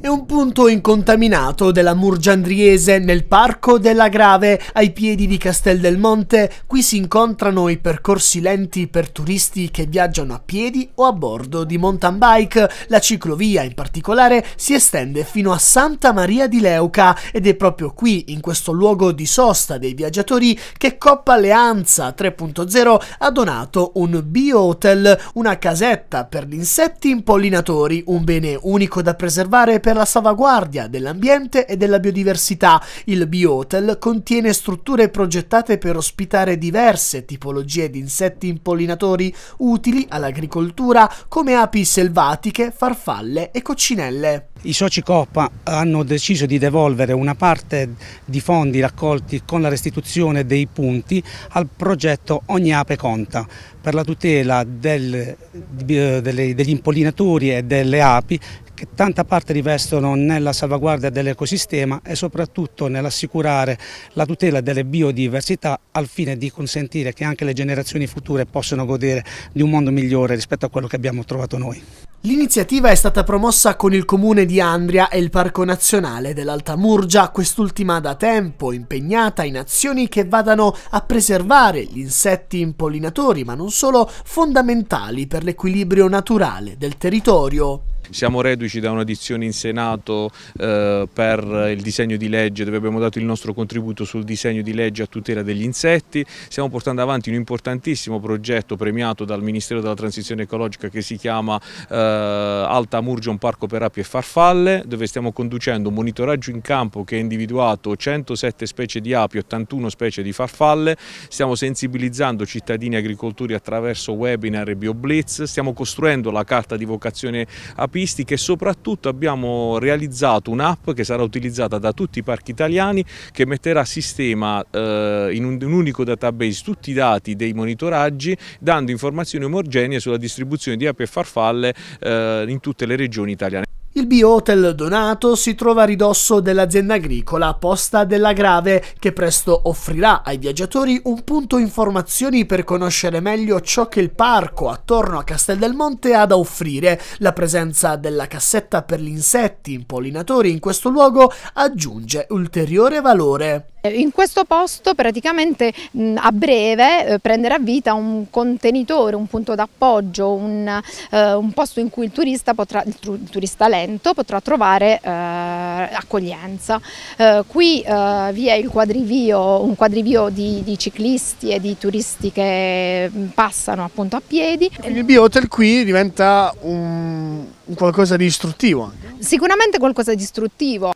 È un punto incontaminato della Murgiandriese nel parco della Grave ai piedi di Castel del Monte. Qui si incontrano i percorsi lenti per turisti che viaggiano a piedi o a bordo di mountain bike. La ciclovia in particolare si estende fino a Santa Maria di Leuca ed è proprio qui, in questo luogo di sosta dei viaggiatori, che Coppa Alleanza 3.0 ha donato un bio-hotel, una casetta per gli insetti impollinatori, un bene unico da preservare per per la salvaguardia dell'ambiente e della biodiversità. Il Biotel contiene strutture progettate per ospitare diverse tipologie di insetti impollinatori utili all'agricoltura come api selvatiche, farfalle e coccinelle. I soci Coppa hanno deciso di devolvere una parte di fondi raccolti con la restituzione dei punti al progetto Ogni Ape Conta per la tutela del, eh, degli impollinatori e delle api che tanta parte rivestono nella salvaguardia dell'ecosistema e soprattutto nell'assicurare la tutela delle biodiversità al fine di consentire che anche le generazioni future possano godere di un mondo migliore rispetto a quello che abbiamo trovato noi. L'iniziativa è stata promossa con il comune di Andria e il Parco Nazionale dell'Alta Murgia, quest'ultima da tempo impegnata in azioni che vadano a preservare gli insetti impollinatori, ma non solo, fondamentali per l'equilibrio naturale del territorio. Siamo reduci da un'audizione in Senato eh, per il disegno di legge dove abbiamo dato il nostro contributo sul disegno di legge a tutela degli insetti. Stiamo portando avanti un importantissimo progetto premiato dal Ministero della Transizione Ecologica che si chiama eh, Alta Murgion parco per api e farfalle, dove stiamo conducendo un monitoraggio in campo che ha individuato 107 specie di api, e 81 specie di farfalle. Stiamo sensibilizzando cittadini e agricoltori attraverso webinar e bioblitz. Stiamo costruendo la carta di vocazione api campistiche e soprattutto abbiamo realizzato un'app che sarà utilizzata da tutti i parchi italiani che metterà a sistema eh, in un, un unico database tutti i dati dei monitoraggi dando informazioni omogenee sulla distribuzione di api e farfalle eh, in tutte le regioni italiane. B Hotel Donato si trova a ridosso dell'azienda agricola Posta della Grave, che presto offrirà ai viaggiatori un punto informazioni per conoscere meglio ciò che il parco attorno a Castel del Monte ha da offrire. La presenza della cassetta per gli insetti impollinatori in questo luogo aggiunge ulteriore valore. Eh, in questo posto praticamente a breve eh, prenderà vita un contenitore, un punto d'appoggio, un, eh, un, posto in cui il turista, potrà, il turista lento potrà trovare eh, accoglienza. Eh, qui eh, vi è quadrivio, un quadrivio di, di, ciclisti e di turisti che passano appunto a piedi. Il biotel qui diventa un, un qualcosa di istruttivo? Sicuramente qualcosa di istruttivo.